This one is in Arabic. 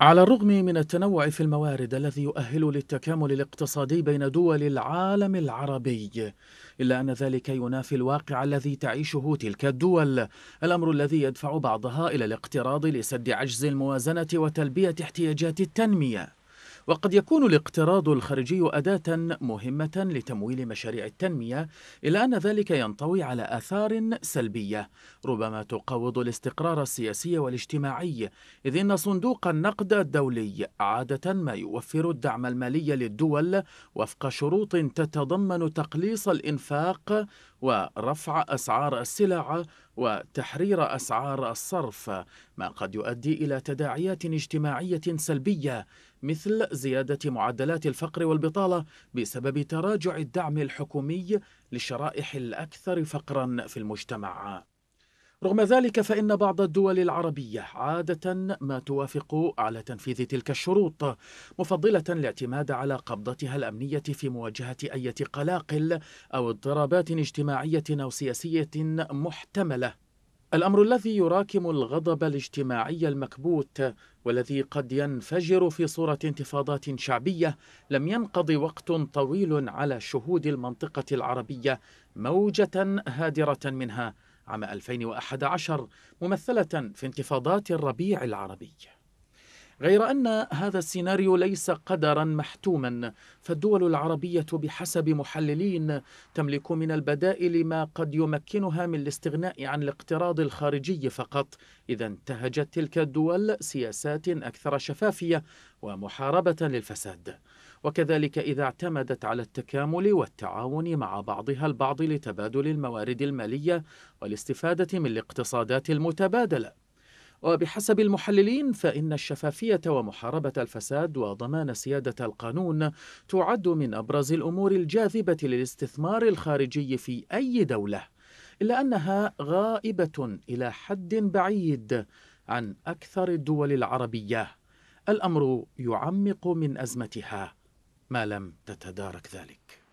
على الرغم من التنوع في الموارد الذي يؤهل للتكامل الاقتصادي بين دول العالم العربي إلا أن ذلك ينافي الواقع الذي تعيشه تلك الدول الأمر الذي يدفع بعضها إلى الاقتراض لسد عجز الموازنة وتلبية احتياجات التنمية وقد يكون الاقتراض الخارجي أداة مهمة لتمويل مشاريع التنمية إلا أن ذلك ينطوي على آثار سلبية ربما تقوض الاستقرار السياسي والاجتماعي إذ إن صندوق النقد الدولي عادة ما يوفر الدعم المالي للدول وفق شروط تتضمن تقليص الإنفاق ورفع أسعار السلع وتحرير أسعار الصرف ما قد يؤدي إلى تداعيات اجتماعية سلبية مثل زيادة معدلات الفقر والبطالة بسبب تراجع الدعم الحكومي للشرائح الأكثر فقرا في المجتمع رغم ذلك فإن بعض الدول العربية عادة ما توافق على تنفيذ تلك الشروط مفضلة الاعتماد على قبضتها الأمنية في مواجهة أي قلاقل أو اضطرابات اجتماعية أو سياسية محتملة الأمر الذي يراكم الغضب الاجتماعي المكبوت والذي قد ينفجر في صورة انتفاضات شعبية لم ينقض وقت طويل على شهود المنطقة العربية موجة هادرة منها عام 2011 ممثلة في انتفاضات الربيع العربي غير أن هذا السيناريو ليس قدرا محتوما فالدول العربية بحسب محللين تملك من البدائل ما قد يمكنها من الاستغناء عن الاقتراض الخارجي فقط إذا انتهجت تلك الدول سياسات أكثر شفافية ومحاربة للفساد وكذلك إذا اعتمدت على التكامل والتعاون مع بعضها البعض لتبادل الموارد المالية والاستفادة من الاقتصادات المتبادلة وبحسب المحللين فإن الشفافية ومحاربة الفساد وضمان سيادة القانون تعد من أبرز الأمور الجاذبة للاستثمار الخارجي في أي دولة إلا أنها غائبة إلى حد بعيد عن أكثر الدول العربية الأمر يعمق من أزمتها ما لم تتدارك ذلك